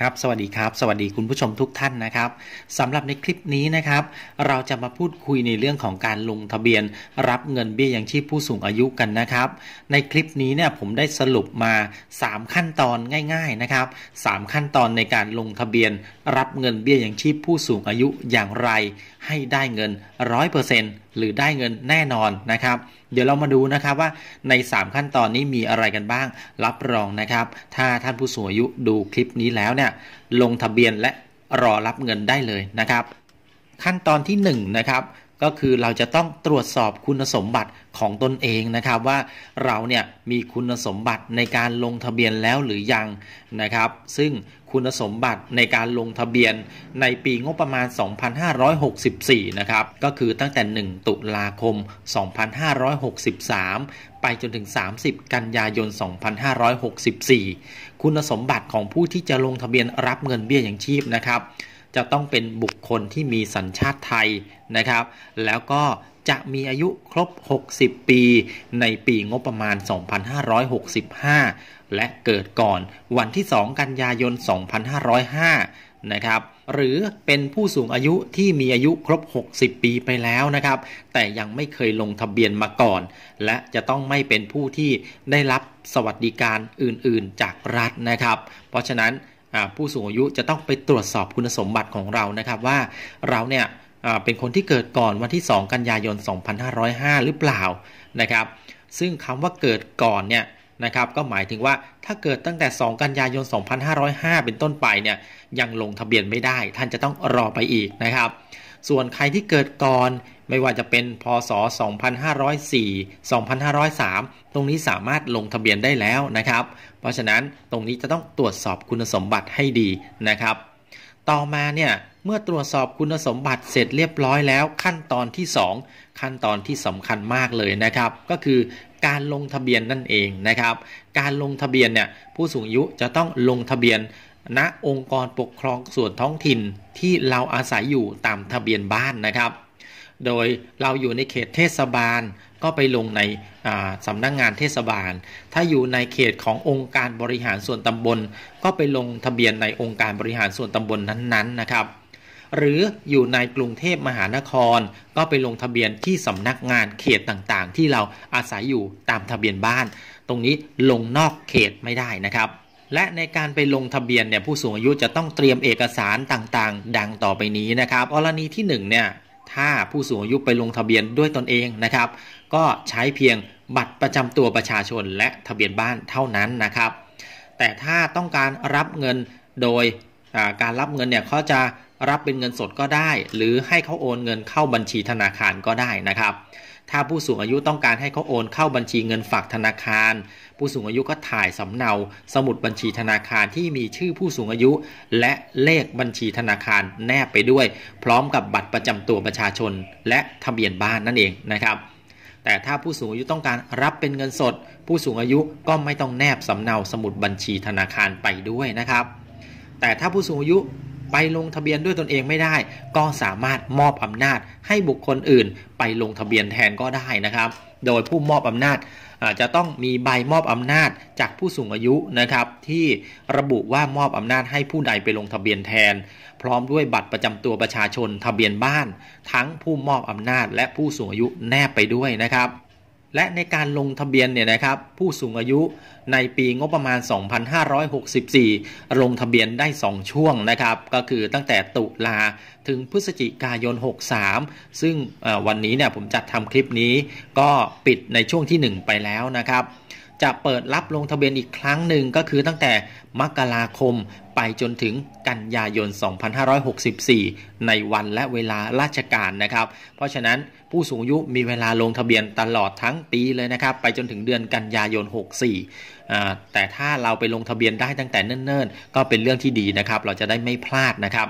ครับสวัสดีครับ สวัสดีคุณผู้ชมทุกท่านนะครับสำหรับในคลิปนี้นะครับ เราจะมาพูดคุยในเรื่องของการลงทะเบียน รับเงินเบี้ยยังชีพผู้สูงอายุกันนะครับ ในคลิปนี้เนี่ยผมได้สรุปมา 3 ขั้นตอนง่ายๆนะครับ 3 ขั้นตอนในการลงทะเบียน รับเงินเบี้ยยังชีพผู้สูงอายุอย่างไร ให้ได้เงิน100%หรือได้เงินแน่นอนนะครับ เดี๋ยวเรามาดูนะครับว่าใน 3 ขั้นตอนนี้มีอะไรกันบ้าง รับรองนะครับถ้าท่านผู้สูงอายุดูคลิปนี้แล้วเนี่ยเนี่ยลงทะเบียนและรอรับเงินได้เลยนะครับ ขั้นตอนที่1นะครับก็คือเราจะต้องตรวจสอบคุณสมบัติของตนเองนะครับว่าเราเนี่ยมีคุณสมบัติในการลงทะเบียนแล้วหรือยังนะครับ ซึ่งคุณสมบัติในการลงทะเบียนในปีงบประมาณ 2564 นะครับก็คือตั้งแต่ 1 ตุลาคม 2563 ไปจนถึง 30 กันยายน 2564 คุณสมบัติของผู้ที่จะลงทะเบียนรับเงินเบี้ยอย่างชีพนะครับจะต้องเป็นบุคคลที่มีสัญชาติไทยนะครับ แล้วก็จะมีอายุครบ 60 ปีในปีงบประมาณ 2565 และเกิดก่อนวันที่ 2 กันยายน 2505 นะครับ หรือเป็นผู้สูงอายุที่มีอายุครบ 60 ปีไปแล้วนะครับ แต่ยังไม่เคยลงทะเบียนมาก่อน และจะต้องไม่เป็นผู้ที่ได้รับสวัสดิการอื่นๆจากรัฐนะครับ เพราะฉะนั้นผู้สูงอายุจะต้องไปตรวจสอบคุณสมบัติของเรานะครับ ว่าเราเนี่ยเป็นคนที่เกิดก่อนวันที่ 2 กันยายน 2505 หรือเปล่านะครับ ซึ่งคำว่าเกิดก่อนเนี่ยนะครับก็หมายถึงว่าถ้าเกิดตั้งแต่ 2 กันยายน 2505 เป็นต้นไปเนี่ยยังลงทะเบียนไม่ได้ ท่านจะต้องรอไปอีกนะครับส่วนใครที่เกิดก่อนไม่ว่าจะเป็นพศ 2504 2503 ตรงนี้สามารถลงทะเบียนได้แล้วนะครับ เพราะฉะนั้นตรงนี้จะต้องตรวจสอบคุณสมบัติให้ดีนะครับ ต่อมาเนี่ยเมื่อตรวจสอบคุณสมบัติเสร็จเรียบร้อยแล้ว ขั้นตอนที่ 2 ขั้นตอนที่สำคัญมากเลยนะครับ ก็คือการลงทะเบียนนั่นเองนะครับ การลงทะเบียนเนี่ยผู้สูงอายุจะต้องลงทะเบียนณองค์กรปกครองส่วนท้องถิ่นที่เราอาศัยอยู่ตามทะเบียนบ้านนะครับ โดยเราอยู่ในเขตเทศบาล ก็ไปลงในสำนักงงานเทศบาล ถ้าอยู่ในเขตขององค์การบริหารส่วนตำบลก็ไปลงทะเบียนในองค์การบริหารส่วนตำบลนั้นๆนนนะครับ หรืออยู่ในกรุงเทพมหานคร ก็ไปลงทะเบียนที่สำนักงานเขตต่างๆ ที่เราอาศัยอยู่ตามทะเบียนบ้าน ตรงนี้ลงนอกเขตไม่ได้นะครับและในการไปลงทะเบียนเนี่ยผู้สูงอายุจะต้องเตรียมเอกสารต่างๆ ดังต่อไปนี้นะครับ กรณีที่1เนี่ยถ้าผู้สูงอายุไปลงทะเบียนด้วยตนเองนะครับ ก็ใช้เพียงบัตรประจำตัวประชาชนและทะเบียนบ้านเท่านั้นนะครับ แต่ถ้าต้องการรับเงินโดยการรับเงินเนี่ยเขาจะรับเป็นเงินสดก็ได้ หรือให้เขาโอนเงินเข้าบัญชีธนาคารก็ได้นะครับถ้าผู้สูงอายุต้องการให้เขาโอนเข้าบัญชีเงินฝากธนาคาร ผู้สูงอายุก็ถ่ายสำเนาสมุดบัญชีธนาคารที่มีชื่อผู้สูงอายุ และเลขบัญชีธนาคารแนบไปด้วย พร้อมกับบัตรประจำตัวประชาชน และทะเบียนบ้านนั่นเองนะครับ แต่ถ้าผู้สูงอายุต้องการรับเป็นเงินสด ผู้สูงอายุก็ไม่ต้องแนบสำเนาสมุดบัญชีธนาคารไปด้วยนะครับ แต่ถ้าผู้สูงอายุไปลงทะเบียนด้วยตนเองไม่ได้ ก็สามารถมอบอำนาจให้บุคคลอื่นไปลงทะเบียนแทนก็ได้นะครับ โดยผู้มอบอำนาจจะต้องมีใบมอบอำนาจจากผู้สูงอายุนะครับ ที่ระบุว่ามอบอำนาจให้ผู้ใดไปลงทะเบียนแทน พร้อมด้วยบัตรประจำตัวประชาชนทะเบียนบ้าน ทั้งผู้มอบอำนาจและผู้สูงอายุแนบไปด้วยนะครับและในการลงทะเบียนเนี่ยนะครับผู้สูงอายุในปีงบประมาณ 2564 ลงทะเบียนได้ 2 ช่วงนะครับก็คือตั้งแต่ตุลาถึงพฤศจิกายน 63 ซึ่งวันนี้เนี่ยผมจัดทำคลิปนี้ก็ปิดในช่วงที่ 1 ไปแล้วนะครับจะเปิดรับลงทะเบียนอีกครั้งหนึ่งก็คือตั้งแต่มกราคมไปจนถึงกันยายน 2564 ในวันและเวลาราชการนะครับ เพราะฉะนั้นผู้สูงอายุมีเวลาลงทะเบียนตลอดทั้งปีเลยนะครับ ไปจนถึงเดือนกันยายน 64 แต่ถ้าเราไปลงทะเบียนได้ตั้งแต่เนิ่นๆก็เป็นเรื่องที่ดีนะครับ เราจะได้ไม่พลาดนะครับ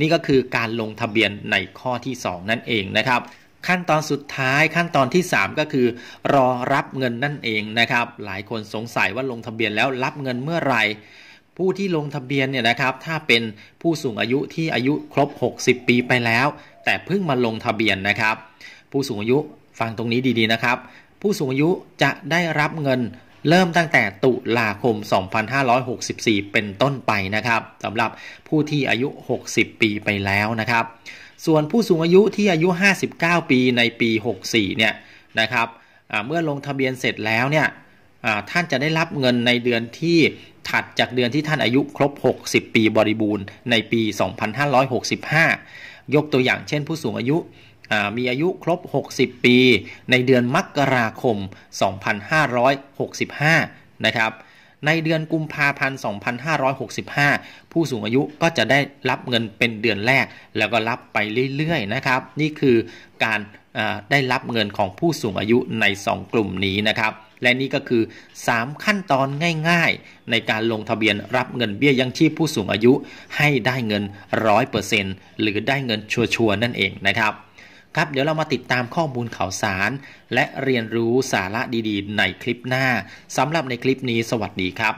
นี่ก็คือการลงทะเบียนในข้อที่ 2 นั่นเองนะครับขั้นตอนสุดท้ายขั้นตอนที่ 3 ก็คือ รอรับเงินนั่นเองนะครับหลายคนสงสัยว่าลงทะเบียนแล้วรับเงินเมื่อไหร่ผู้ที่ลงทะเบียนเนี่ยนะครับถ้าเป็นผู้สูงอายุที่อายุครบ 60 ปีไปแล้ว แต่เพิ่งมาลงทะเบียนนะครับ ผู้สูงอายุฟังตรงนี้ดีๆนะครับ ผู้สูงอายุจะได้รับเงินเริ่มตั้งแต่ตุลาคม 2564 เป็นต้นไปนะครับสำหรับผู้ที่อายุ 60 ปีไปแล้วนะครับ ส่วนผู้สูงอายุที่อายุ 59 ปีในปี 64 เนี่ยนะครับเมื่อลงทะเบียนเสร็จแล้วเนี่ยท่านจะได้รับเงินในเดือนที่ถัดจากเดือนที่ท่านอายุ ครบ 60 ปีบริบูรณ์ในปี 2565 ยกตัวอย่างเช่น ผู้สูงอายุมีอายุครบ 60 ปี ในเดือนมกราคม2565นะครับในเดือนกุมภาพันธ์2565ผู้สูงอายุก็จะได้รับเงินเป็นเดือนแรก แล้วก็รับไปเรื่อย ๆ นะครับ นี่คือการได้รับเงินของผู้สูงอายุใน 2 กลุ่มนี้นะครับ และนี่ก็คือ 3 ขั้นตอนง่าย ๆ ในการลงทะเบียนรับเงินเบี้ยยังชีพผู้สูงอายุให้ได้เงิน 100%หรือได้เงินชัวร์ๆนั่นเองนะครับครับเดี๋ยวเรามาติดตามข้อมูลข่าวสารและเรียนรู้สาระดีๆในคลิปหน้าสำหรับในคลิปนี้สวัสดีครับ